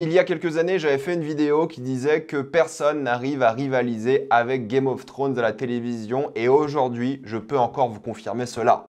Il y a quelques années, j'avais fait une vidéo qui disait que personne n'arrive à rivaliser avec Game of Thrones à la télévision et aujourd'hui, je peux encore vous confirmer cela.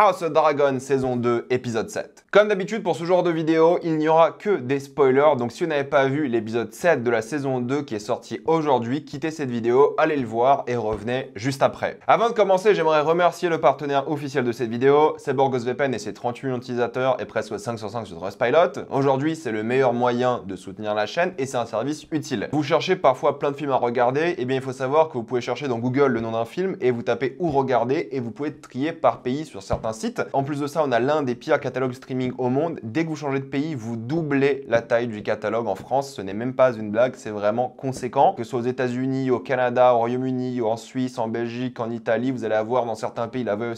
House of Dragon saison 2 épisode 7. Comme d'habitude pour ce genre de vidéo, il n'y aura que des spoilers, donc si vous n'avez pas vu l'épisode 7 de la saison 2 qui est sorti aujourd'hui, quittez cette vidéo, allez le voir et revenez juste après. Avant de commencer, j'aimerais remercier le partenaire officiel de cette vidéo, c'est Borgos VPN et ses 38 utilisateurs et presque 5 sur 5 sur Trustpilot. Aujourd'hui, c'est le meilleur moyen de soutenir la chaîne et c'est un service utile. Vous cherchez parfois plein de films à regarder, et eh bien il faut savoir que vous pouvez chercher dans Google le nom d'un film et vous tapez où regarder et vous pouvez trier par pays sur certains site. En plus de ça, on a l'un des pires catalogues streaming au monde. Dès que vous changez de pays, vous doublez la taille du catalogue en France. Ce n'est même pas une blague, c'est vraiment conséquent. Que ce soit aux États-Unis, au Canada, au Royaume-Uni, en Suisse, en Belgique, en Italie, vous allez avoir dans certains pays la veu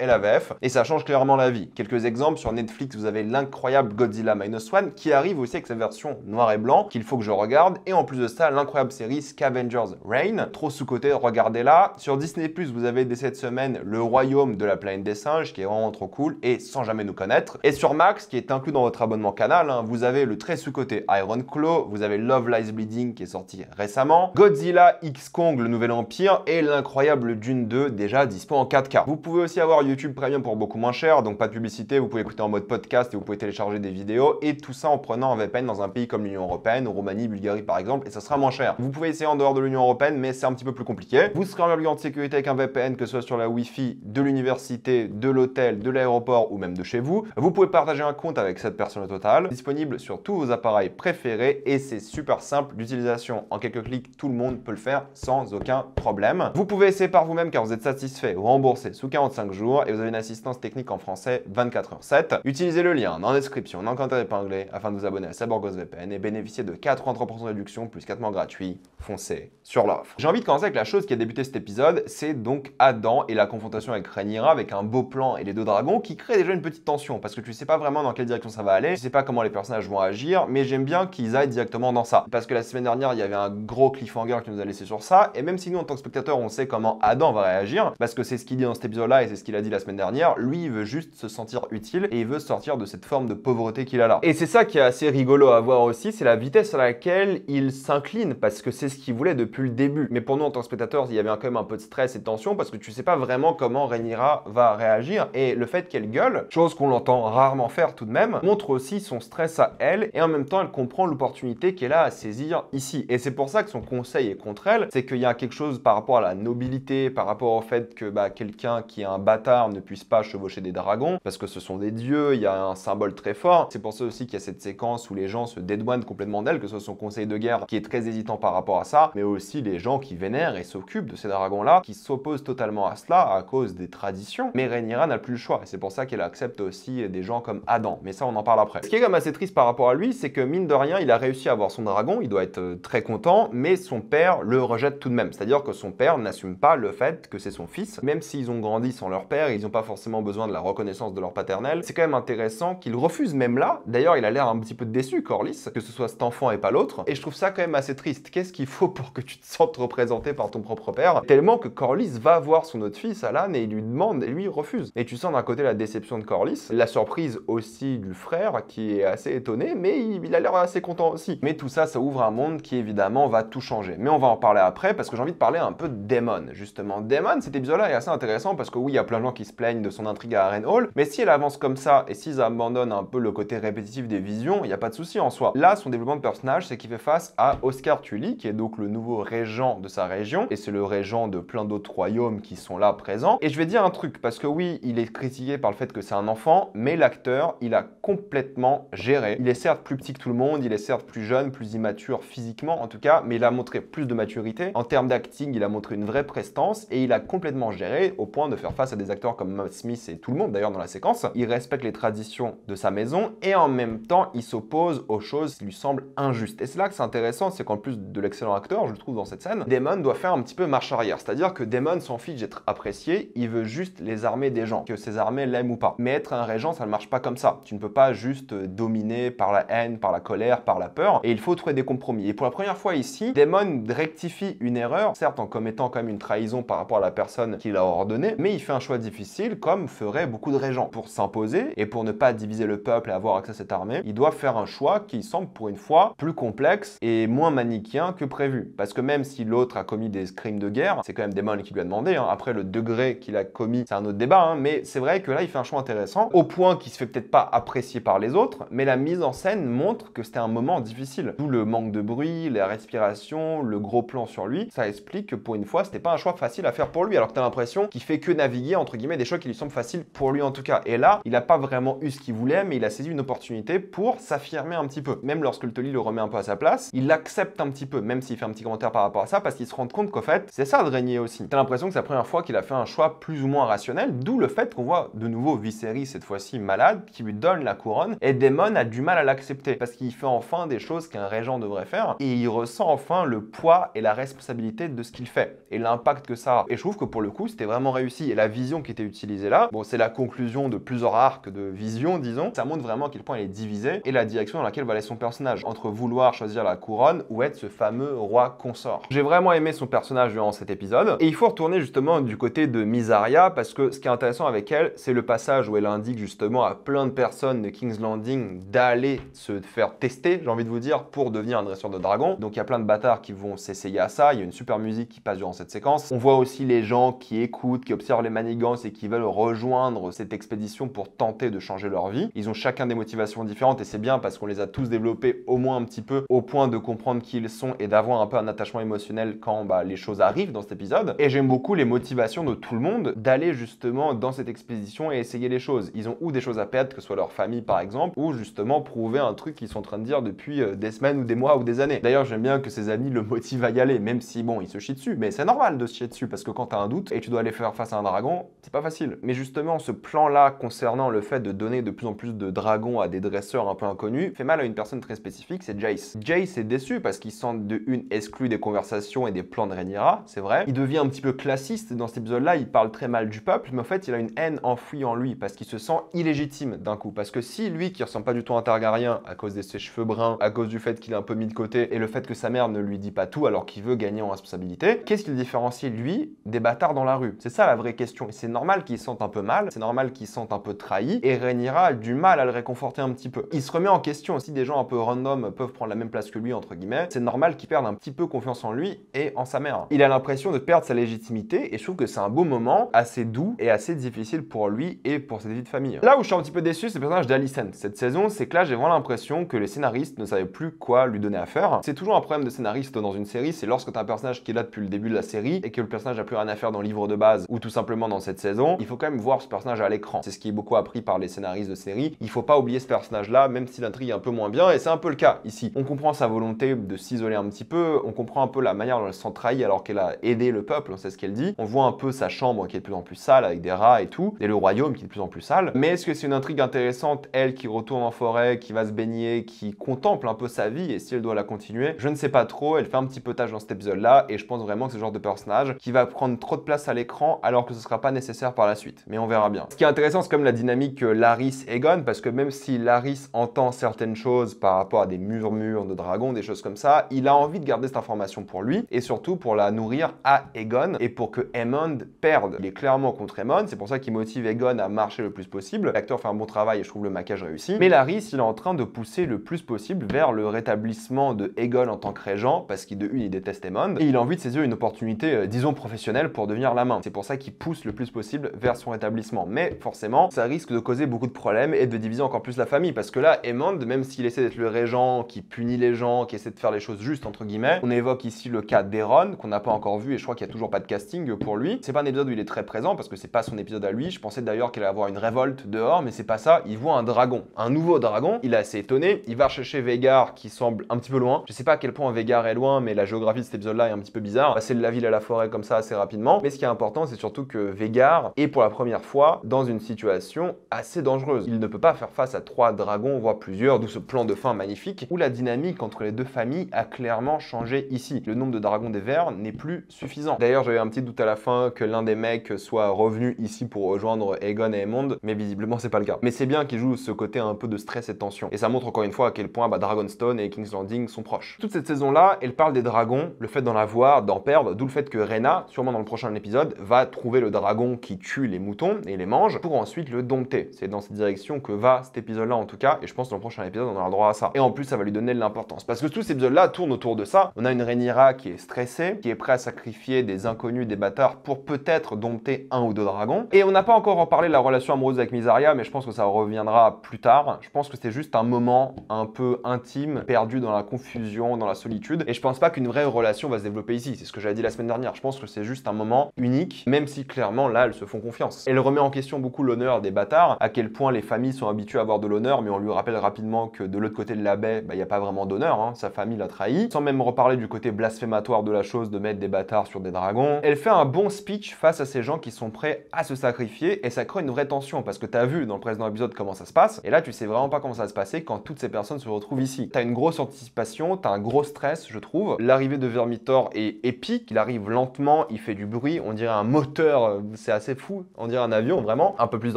et la VF. Et ça change clairement la vie. Quelques exemples sur Netflix, vous avez l'incroyable Godzilla Minus One qui arrive aussi avec sa version noir et blanc qu'il faut que je regarde. Et en plus de ça, l'incroyable série Scavengers Reign. Trop sous-côté, regardez-la. Sur Disney, vous avez dès cette semaine Le Royaume de la planète des singes qui est vraiment trop cool et sans jamais nous connaître. Et sur Max, qui est inclus dans votre abonnement canal, hein, vous avez le très sous-côté Iron Claw, vous avez Love Lies Bleeding qui est sorti récemment, Godzilla X Kong, le nouvel empire et l'incroyable Dune 2 déjà dispo en 4K. Vous pouvez aussi avoir YouTube Premium pour beaucoup moins cher, donc pas de publicité, vous pouvez écouter en mode podcast et vous pouvez télécharger des vidéos et tout ça en prenant un VPN dans un pays comme l'Union Européenne, Roumanie, Bulgarie par exemple, et ça sera moins cher. Vous pouvez essayer en dehors de l'Union Européenne, mais c'est un petit peu plus compliqué. Vous serez en de sécurité avec un VPN, que ce soit sur la Wi-Fi de l'université, de l'autre hôtel de l'aéroport ou même de chez vous. Vous pouvez partager un compte avec cette personne au total, disponible sur tous vos appareils préférés et c'est super simple d'utilisation. En quelques clics, tout le monde peut le faire sans aucun problème. Vous pouvez essayer par vous-même car vous êtes satisfait ou remboursé sous 45 jours et vous avez une assistance technique en français 24h7. Utilisez le lien en description, en commentaire épinglé afin de vous abonner à Saborgos VPN et bénéficier de 83% de réduction plus 4 mois gratuits. Foncez sur l'offre. J'ai envie de commencer avec la chose qui a débuté cet épisode, c'est donc Adam et la confrontation avec Rhaenyra avec un beau plan et les deux dragons qui crée déjà une petite tension parce que tu sais pas vraiment dans quelle direction ça va aller, tu sais pas comment les personnages vont agir, mais j'aime bien qu'ils aillent directement dans ça. Parce que la semaine dernière, il y avait un gros cliffhanger qui nous a laissé sur ça, et même si nous en tant que spectateurs on sait comment Adam va réagir, parce que c'est ce qu'il dit dans cet épisode-là et c'est ce qu'il a dit la semaine dernière, lui il veut juste se sentir utile et il veut sortir de cette forme de pauvreté qu'il a là. Et c'est ça qui est assez rigolo à voir aussi, c'est la vitesse à laquelle il s'incline parce que c'est ce qu'il voulait depuis le début. Mais pour nous en tant que spectateurs, il y avait quand même un peu de stress et de tension parce que tu sais pas vraiment comment Rhaenyra va réagir et le fait qu'elle gueule, chose qu'on l'entend rarement faire tout de même, montre aussi son stress à elle et en même temps elle comprend l'opportunité qu'elle a à saisir ici. Et c'est pour ça que son conseil est contre elle, c'est qu'il y a quelque chose par rapport à la nobilité, par rapport au fait que bah, quelqu'un qui est un bâtard ne puisse pas chevaucher des dragons, parce que ce sont des dieux, il y a un symbole très fort. C'est pour ça aussi qu'il y a cette séquence où les gens se dédouanent complètement d'elle, que ce soit son conseil de guerre qui est très hésitant par rapport à ça, mais aussi les gens qui vénèrent et s'occupent de ces dragons-là, qui s'opposent totalement à cela à cause des traditions. Mais Rhaenyra n'a plus le choix. Et c'est pour ça qu'elle accepte aussi des gens comme Adam. Mais ça, on en parle après. Ce qui est quand même assez triste par rapport à lui, c'est que mine de rien, il a réussi à avoir son dragon. Il doit être euh, très content, mais son père le rejette tout de même. C'est-à-dire que son père n'assume pas le fait que c'est son fils. Même s'ils ont grandi sans leur père, ils n'ont pas forcément besoin de la reconnaissance de leur paternel. C'est quand même intéressant qu'il refuse même là. D'ailleurs, il a l'air un petit peu déçu, Corlys, que ce soit cet enfant et pas l'autre. Et je trouve ça quand même assez triste. Qu'est-ce qu'il faut pour que tu te sentes représenté par ton propre père Tellement que Corlys va voir son autre fils, Alan, et il lui demande, et lui refuse. Et tu sens d'un côté la déception de Corliss, la surprise aussi du frère qui est assez étonné, mais il, a l'air assez content aussi. Mais tout ça, ça ouvre un monde qui évidemment va tout changer. Mais on va en parler après parce que j'ai envie de parler un peu de Daemon, justement. Daemon, cet épisode-là est assez intéressant parce que oui, il y a plein de gens qui se plaignent de son intrigue à Hall, mais si elle avance comme ça et s'ils abandonnent un peu le côté répétitif des visions, il n'y a pas de souci en soi. Là, son développement de personnage, c'est qu'il fait face à Oscar Tully, qui est donc le nouveau régent de sa région, et c'est le régent de plein d'autres royaumes qui sont là présents. Et je vais dire un truc, parce que oui, il est critiqué par le fait que c'est un enfant, mais l'acteur, il a complètement géré. Il est certes plus petit que tout le monde, il est certes plus jeune, plus immature physiquement en tout cas, mais il a montré plus de maturité. En termes d'acting, il a montré une vraie prestance et il a complètement géré au point de faire face à des acteurs comme Matt Smith et tout le monde d'ailleurs dans la séquence. Il respecte les traditions de sa maison et en même temps, il s'oppose aux choses qui lui semblent injustes. Et c'est là que c'est intéressant, c'est qu'en plus de l'excellent acteur, je le trouve dans cette scène, Damon doit faire un petit peu marche arrière. C'est-à-dire que Damon s'en fiche d'être apprécié, il veut juste les armées des gens que ses armées l'aiment ou pas. Mais être un régent, ça ne marche pas comme ça. Tu ne peux pas juste euh, dominer par la haine, par la colère, par la peur, et il faut trouver des compromis. Et pour la première fois ici, Daemon rectifie une erreur, certes en commettant quand même une trahison par rapport à la personne qu'il a ordonnée, mais il fait un choix difficile, comme feraient beaucoup de régents. Pour s'imposer et pour ne pas diviser le peuple et avoir accès à cette armée, il doit faire un choix qui semble pour une fois plus complexe et moins manichien que prévu. Parce que même si l'autre a commis des crimes de guerre, c'est quand même Daemon qui lui a demandé, hein. après le degré qu'il a commis, c'est un autre débat, hein, mais c'est vrai que là, il fait un choix intéressant, au point qu'il se fait peut-être pas apprécier par les autres, mais la mise en scène montre que c'était un moment difficile. D'où le manque de bruit, la respiration, le gros plan sur lui, ça explique que pour une fois, c'était pas un choix facile à faire pour lui, alors que t'as l'impression qu'il fait que naviguer, entre guillemets, des choix qui lui semblent faciles pour lui en tout cas. Et là, il a pas vraiment eu ce qu'il voulait, mais il a saisi une opportunité pour s'affirmer un petit peu. Même lorsque le Tully le remet un peu à sa place, il l'accepte un petit peu, même s'il fait un petit commentaire par rapport à ça, parce qu'il se rend compte qu'en fait, c'est ça de régner aussi. as l'impression que c'est la première fois qu'il a fait un choix plus ou moins rationnel, d'où le fait qu'on voit de nouveau Viserys, cette fois-ci malade, qui lui donne la couronne, et Daemon a du mal à l'accepter, parce qu'il fait enfin des choses qu'un régent devrait faire, et il ressent enfin le poids et la responsabilité de ce qu'il fait, et l'impact que ça a. Et je trouve que pour le coup, c'était vraiment réussi, et la vision qui était utilisée là, bon, c'est la conclusion de plusieurs arcs de vision, disons, ça montre vraiment à quel point elle est divisée et la direction dans laquelle va aller son personnage, entre vouloir choisir la couronne ou être ce fameux roi consort. J'ai vraiment aimé son personnage durant cet épisode, et il faut retourner justement du côté de Misaria, parce que ce qui est intéressant avec elle, c'est le passage où elle indique justement à plein de personnes de King's Landing d'aller se faire tester, j'ai envie de vous dire, pour devenir un dresseur de dragon. Donc il y a plein de bâtards qui vont s'essayer à ça, il y a une super musique qui passe durant cette séquence. On voit aussi les gens qui écoutent, qui observent les manigances et qui veulent rejoindre cette expédition pour tenter de changer leur vie. Ils ont chacun des motivations différentes et c'est bien parce qu'on les a tous développés au moins un petit peu au point de comprendre qui ils sont et d'avoir un peu un attachement émotionnel quand bah, les choses arrivent dans cet épisode. Et j'aime beaucoup les motivations de tout le monde d'aller justement dans cette expédition et essayer les choses. Ils ont ou des choses à perdre, que ce soit leur famille par exemple, ou justement prouver un truc qu'ils sont en train de dire depuis euh, des semaines ou des mois ou des années. D'ailleurs, j'aime bien que ses amis le motivent à y aller, même si bon, ils se chient dessus. Mais c'est normal de se chier dessus parce que quand t'as un doute et tu dois aller faire face à un dragon, c'est pas facile. Mais justement, ce plan-là concernant le fait de donner de plus en plus de dragons à des dresseurs un peu inconnus fait mal à une personne très spécifique, c'est Jace. Jace est déçu parce qu'il sent de une exclu des conversations et des plans de Rhaenyra, c'est vrai. Il devient un petit peu classiste dans cet épisode-là, il parle très mal du peuple, mais en fait, il il a une haine enfouie en lui, parce qu'il se sent illégitime d'un coup. Parce que si lui, qui ressemble pas du tout à un Targaryen, à cause de ses cheveux bruns, à cause du fait qu'il est un peu mis de côté, et le fait que sa mère ne lui dit pas tout alors qu'il veut gagner en responsabilité, qu'est-ce qui le différencie, lui, des bâtards dans la rue C'est ça la vraie question. Et c'est normal qu'il se sente un peu mal, c'est normal qu'il se sente un peu trahi, et Rhaenyra a du mal à le réconforter un petit peu. Il se remet en question aussi des gens un peu random peuvent prendre la même place que lui, entre guillemets, c'est normal qu'il perde un petit peu confiance en lui et en sa mère. Il a l'impression de perdre sa légitimité, et je trouve que c'est un beau moment, assez doux et assez difficile pour lui et pour cette vie de famille. Là où je suis un petit peu déçu, c'est le personnage d'Alicent. Cette saison, c'est que là, j'ai vraiment l'impression que les scénaristes ne savaient plus quoi lui donner à faire. C'est toujours un problème de scénariste dans une série, c'est lorsque tu un personnage qui est là depuis le début de la série et que le personnage n'a plus rien à faire dans le livre de base ou tout simplement dans cette saison, il faut quand même voir ce personnage à l'écran. C'est ce qui est beaucoup appris par les scénaristes de série. Il faut pas oublier ce personnage-là, même si l'intrigue est un peu moins bien, et c'est un peu le cas ici. On comprend sa volonté de s'isoler un petit peu, on comprend un peu la manière dont elle s'en trahit alors qu'elle a aidé le peuple, on hein, sait ce qu'elle dit. On voit un peu sa chambre qui est de plus en plus sale avec des rats et tout, et le royaume qui est de plus en plus sale. Mais est-ce que c'est une intrigue intéressante, elle qui retourne en forêt, qui va se baigner, qui contemple un peu sa vie, et si elle doit la continuer Je ne sais pas trop, elle fait un petit peu dans cet épisode-là, et je pense vraiment que c'est le genre de personnage qui va prendre trop de place à l'écran alors que ce sera pas nécessaire par la suite. Mais on verra bien. Ce qui est intéressant, c'est comme la dynamique Laris Egon, parce que même si Laris entend certaines choses par rapport à des murmures de dragons, des choses comme ça, il a envie de garder cette information pour lui, et surtout pour la nourrir à Egon, et pour que Hammond perde. Il est clairement contre Hammond, c'est c'est pour ça qu'il motive Egon à marcher le plus possible. L'acteur fait un bon travail et je trouve le maquage réussi. Mais Laris, il est en train de pousser le plus possible vers le rétablissement de Egon en tant que régent, parce qu'il de une, il déteste Aemond, et il a envie de saisir une opportunité, euh, disons professionnelle, pour devenir la main. C'est pour ça qu'il pousse le plus possible vers son rétablissement. Mais forcément, ça risque de causer beaucoup de problèmes et de diviser encore plus la famille, parce que là, Aemond, même s'il essaie d'être le régent, qui punit les gens, qui essaie de faire les choses justes, entre guillemets, on évoque ici le cas d'Eron, qu'on n'a pas encore vu, et je crois qu'il n'y a toujours pas de casting pour lui. C'est pas un épisode où il est très présent, parce que c'est pas son épisode à lui. Je pensais d'ailleurs qu'il allait avoir une révolte dehors, mais c'est pas ça. Il voit un dragon, un nouveau dragon. Il est assez étonné. Il va chercher Vegar qui semble un petit peu loin. Je sais pas à quel point Vegar est loin, mais la géographie de cet épisode-là est un petit peu bizarre. Passer de la ville à la forêt comme ça assez rapidement. Mais ce qui est important, c'est surtout que Vegar est pour la première fois dans une situation assez dangereuse. Il ne peut pas faire face à trois dragons, voire plusieurs, d'où ce plan de fin magnifique où la dynamique entre les deux familles a clairement changé ici. Le nombre de dragons des Verts n'est plus suffisant. D'ailleurs, j'avais un petit doute à la fin que l'un des mecs soit revenu ici pour rejoindre Egon et Aemond, mais visiblement c'est pas le cas. Mais c'est bien qu'ils joue ce côté un peu de stress et de tension. Et ça montre encore une fois à quel point bah, Dragonstone et King's Landing sont proches. Toute cette saison-là, elle parle des dragons, le fait d'en avoir, d'en perdre, d'où le fait que Rena, sûrement dans le prochain épisode, va trouver le dragon qui tue les moutons et les mange pour ensuite le dompter. C'est dans cette direction que va cet épisode-là en tout cas, et je pense que dans le prochain épisode on aura droit à ça. Et en plus ça va lui donner de l'importance, parce que tous ces épisodes-là tournent autour de ça. On a une Rhaenyra qui est stressée, qui est prête à sacrifier des inconnus, des bâtards pour peut-être dompter un ou deux dragons. Et on n'a pas encore en parlé de la relation amoureuse avec Misaria, mais je pense que ça reviendra plus tard. Je pense que c'est juste un moment un peu intime, perdu dans la confusion, dans la solitude. Et je pense pas qu'une vraie relation va se développer ici. C'est ce que j'avais dit la semaine dernière. Je pense que c'est juste un moment unique, même si clairement là, elles se font confiance. Elle remet en question beaucoup l'honneur des bâtards, à quel point les familles sont habituées à avoir de l'honneur, mais on lui rappelle rapidement que de l'autre côté de la baie, bah, il bah, n'y a pas vraiment d'honneur. Hein. Sa famille l'a trahi. Sans même reparler du côté blasphématoire de la chose de mettre des bâtards sur des dragons. Elle fait un bon speech face à ces gens qui sont prêts à se sacrifier et ça crée une vraie tension parce que tu as vu dans le précédent épisode comment ça se passe et là tu sais vraiment pas comment ça va se passer quand toutes ces personnes se retrouvent ici. tu as une grosse anticipation, tu as un gros stress je trouve. L'arrivée de Vermitor est épique, il arrive lentement, il fait du bruit, on dirait un moteur, euh, c'est assez fou, on dirait un avion vraiment. Un peu plus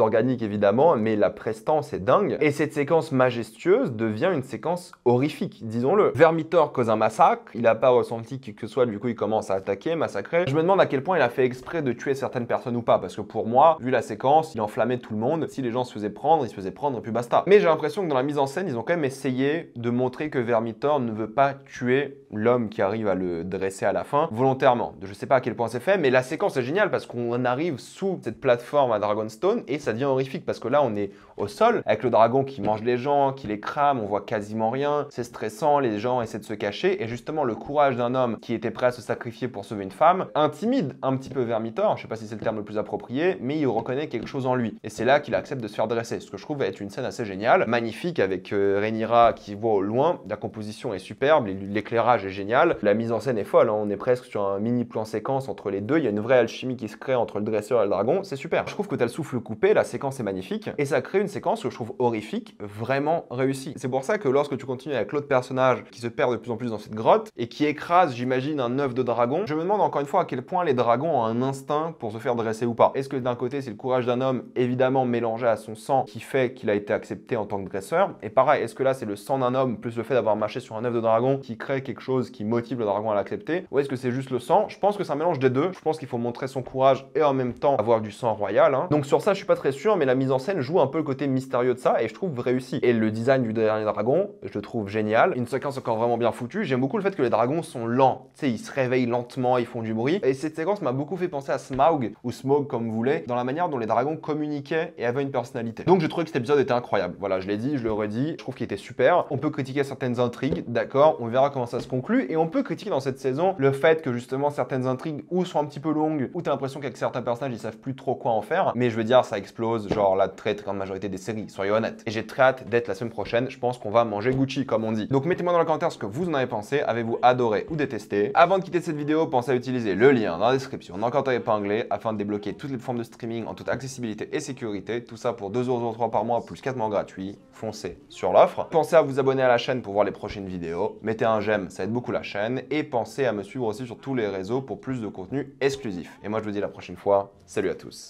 organique évidemment mais la prestance est dingue et cette séquence majestueuse devient une séquence horrifique disons-le. Vermitor cause un massacre, il a pas ressenti qui que ce soit du coup il commence à attaquer, massacrer. Je me demande à quel point il a fait exprès de tuer certaines personnes ou pas parce que pour moi, vu la séquence, il enflammait tout le monde. Si les gens se faisaient prendre, ils se faisaient prendre et puis basta. Mais j'ai l'impression que dans la mise en scène, ils ont quand même essayé de montrer que Vermitor ne veut pas tuer l'homme qui arrive à le dresser à la fin, volontairement. Je sais pas à quel point c'est fait, mais la séquence est géniale parce qu'on arrive sous cette plateforme à Dragonstone et ça devient horrifique parce que là, on est au sol avec le dragon qui mange les gens, qui les crame, on voit quasiment rien, c'est stressant, les gens essaient de se cacher et justement le courage d'un homme qui était prêt à se sacrifier pour sauver une femme intimide un petit peu Vermitor, je sais pas si c'est le terme le plus approprié, mais il reconnaît quelque chose en lui et c'est là qu'il accepte de se faire dresser, ce que je trouve être une scène assez géniale, magnifique avec euh, Rhaenyra qui voit au loin, la composition est superbe, l'éclairage génial. La mise en scène est folle, hein. on est presque sur un mini plan séquence entre les deux. Il y a une vraie alchimie qui se crée entre le dresseur et le dragon, c'est super. Je trouve que tu as le souffle coupé, la séquence est magnifique et ça crée une séquence que je trouve horrifique, vraiment réussie. C'est pour ça que lorsque tu continues avec l'autre personnage qui se perd de plus en plus dans cette grotte et qui écrase, j'imagine, un œuf de dragon, je me demande encore une fois à quel point les dragons ont un instinct pour se faire dresser ou pas. Est-ce que d'un côté c'est le courage d'un homme évidemment mélangé à son sang qui fait qu'il a été accepté en tant que dresseur Et pareil, est-ce que là c'est le sang d'un homme plus le fait d'avoir marché sur un œuf de dragon qui crée quelque chose qui motive le dragon à l'accepter Ou est-ce que c'est juste le sang Je pense que c'est un mélange des deux. Je pense qu'il faut montrer son courage et en même temps avoir du sang royal. Hein. Donc sur ça, je suis pas très sûr, mais la mise en scène joue un peu le côté mystérieux de ça et je trouve réussi. Et le design du dernier dragon, je le trouve génial. Une séquence encore vraiment bien foutue. J'aime beaucoup le fait que les dragons sont lents. Tu sais, ils se réveillent lentement, ils font du bruit. Et cette séquence m'a beaucoup fait penser à Smaug ou Smog comme vous voulez, dans la manière dont les dragons communiquaient et avaient une personnalité. Donc je trouve que cet épisode était incroyable. Voilà, je l'ai dit, je le redis, je trouve qu'il était super. On peut critiquer certaines intrigues, d'accord, on verra comment ça se et on peut critiquer dans cette saison le fait que justement certaines intrigues ou sont un petit peu longues, ou t'as l'impression qu'avec certains personnages ils savent plus trop quoi en faire. Mais je veux dire, ça explose, genre la très très grande majorité des séries, soyez honnêtes. Et j'ai très hâte d'être la semaine prochaine, je pense qu'on va manger Gucci comme on dit. Donc mettez-moi dans les commentaires ce que vous en avez pensé, avez-vous adoré ou détesté. Avant de quitter cette vidéo, pensez à utiliser le lien dans la description, dans le commentaire épinglé, afin de débloquer toutes les formes de streaming en toute accessibilité et sécurité. Tout ça pour 2,03€ par mois plus 4 mois gratuits. Foncez sur l'offre. Pensez à vous abonner à la chaîne pour voir les prochaines vidéos. Mettez un j'aime, ça beaucoup la chaîne. Et pensez à me suivre aussi sur tous les réseaux pour plus de contenu exclusif. Et moi, je vous dis la prochaine fois. Salut à tous.